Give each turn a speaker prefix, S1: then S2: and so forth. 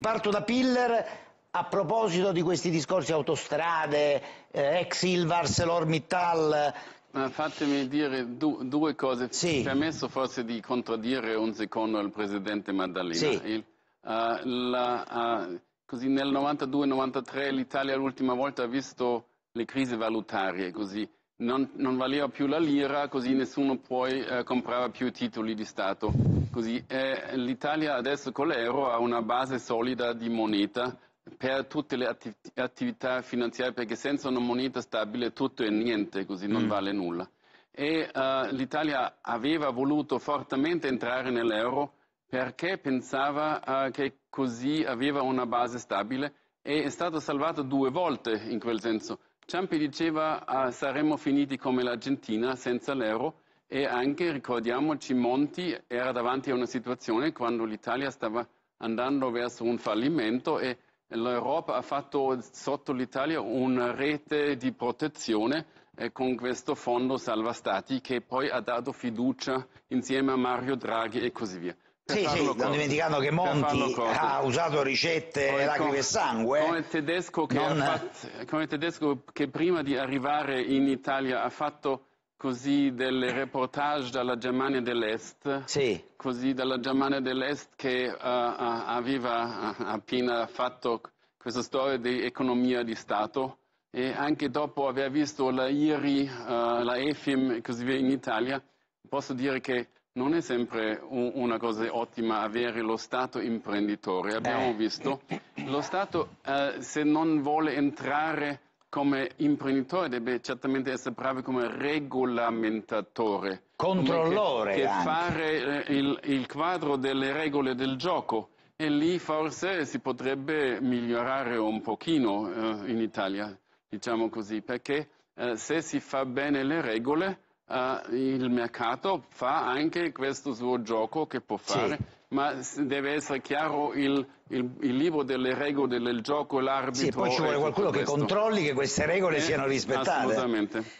S1: Parto da Piller a proposito di questi discorsi autostrade, eh, ex il ArcelorMittal. Ma fatemi dire du due cose. Sì. Permesso forse di contraddire un secondo il presidente Maddalena. Sì. Il, uh, la, uh, così nel 92-93 l'Italia l'ultima volta ha visto le crisi valutarie, così non, non valeva più la lira, così nessuno poi uh, eh, comprava più titoli di Stato. Così, eh, l'Italia adesso con l'euro ha una base solida di moneta per tutte le atti- attività finanziarie, perché senza una moneta stabile tutto è niente, così non mm. vale nulla. E, uh, l'Italia aveva voluto fortemente entrare nell'euro perché pensava uh, che così aveva una base stabile e è stato salvato due volte in quel senso. Ciampi diceva uh, saremmo finiti come l'Argentina senza l'euro e anche, ricordiamoci, Monti era davanti a una situazione quando l'Italia stava andando verso un fallimento e l'Europa ha fatto sotto l'Italia una rete di protezione con questo fondo salva stati che poi ha dato fiducia insieme a Mario Draghi e così via. sì, sì, corto, non dimenticando che Monti ha usato ricette come, lacrime e sangue. Come tedesco, non... fatto, come tedesco che prima di arrivare in Italia ha fatto così del reportage dalla Germania dell'Est, sì. così dalla Germania dell'Est che uh, aveva eh, appena fatto questa storia di economia di Stato e anche dopo aver visto la IRI, uh, la EFIM e così via in Italia, posso dire che non è sempre un, una cosa ottima avere lo Stato imprenditore. Abbiamo eh. visto, lo Stato uh, se non vuole entrare come imprenditore deve certamente essere bravo come regolamentatore. Controllore. Come che, che fare eh, il, il, quadro delle regole del gioco. E lì forse si potrebbe migliorare un pochino eh, in Italia, diciamo così, perché eh, se si fa bene le regole, Uh, il mercato fa anche questo suo gioco che può fare sì ma deve essere chiaro il, il, il libro delle regole del gioco, l'arbitro. Sì, poi ci vuole qualcuno che controlli che queste regole eh, siano rispettate. Assolutamente.